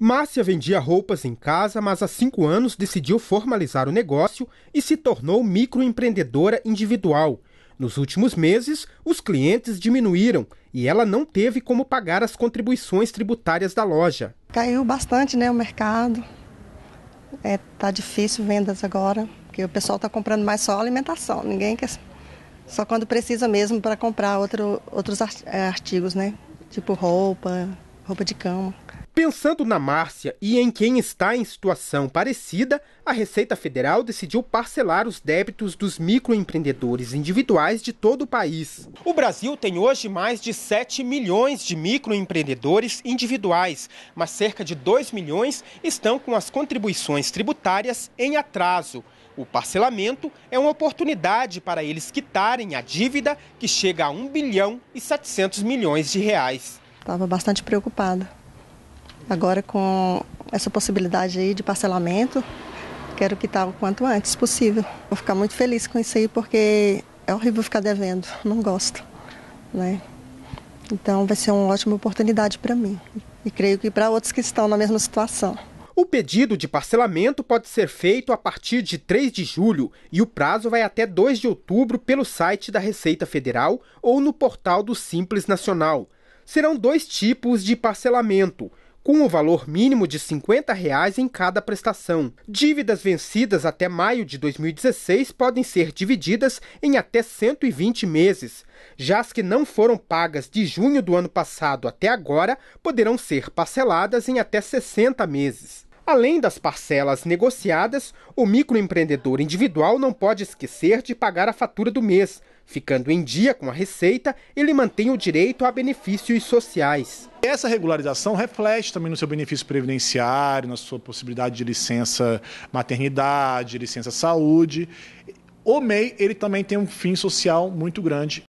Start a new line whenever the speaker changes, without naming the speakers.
Márcia vendia roupas em casa, mas há cinco anos decidiu formalizar o negócio e se tornou microempreendedora individual. Nos últimos meses, os clientes diminuíram e ela não teve como pagar as contribuições tributárias da loja.
Caiu bastante né, o mercado. É, tá difícil vendas agora, porque o pessoal está comprando mais só alimentação. Ninguém quer. Só quando precisa mesmo para comprar outro, outros é, artigos, né? Tipo roupa, roupa de cama.
Pensando na Márcia e em quem está em situação parecida, a Receita Federal decidiu parcelar os débitos dos microempreendedores individuais de todo o país. O Brasil tem hoje mais de 7 milhões de microempreendedores individuais, mas cerca de 2 milhões estão com as contribuições tributárias em atraso. O parcelamento é uma oportunidade para eles quitarem a dívida que chega a 1 bilhão e 700 milhões de reais.
Estava bastante preocupada Agora com essa possibilidade aí de parcelamento, quero quitar o quanto antes possível. Vou ficar muito feliz com isso aí porque é horrível ficar devendo, não gosto, né? Então vai ser uma ótima oportunidade para mim e creio que para outros que estão na mesma situação.
O pedido de parcelamento pode ser feito a partir de 3 de julho e o prazo vai até 2 de outubro pelo site da Receita Federal ou no portal do Simples Nacional. Serão dois tipos de parcelamento: com o um valor mínimo de R$ 50 reais em cada prestação. Dívidas vencidas até maio de 2016 podem ser divididas em até 120 meses. Já as que não foram pagas de junho do ano passado até agora poderão ser parceladas em até 60 meses. Além das parcelas negociadas, o microempreendedor individual não pode esquecer de pagar a fatura do mês, Ficando em dia com a receita, ele mantém o direito a benefícios sociais. Essa regularização reflete também no seu benefício previdenciário, na sua possibilidade de licença maternidade, licença saúde. O MEI ele também tem um fim social muito grande.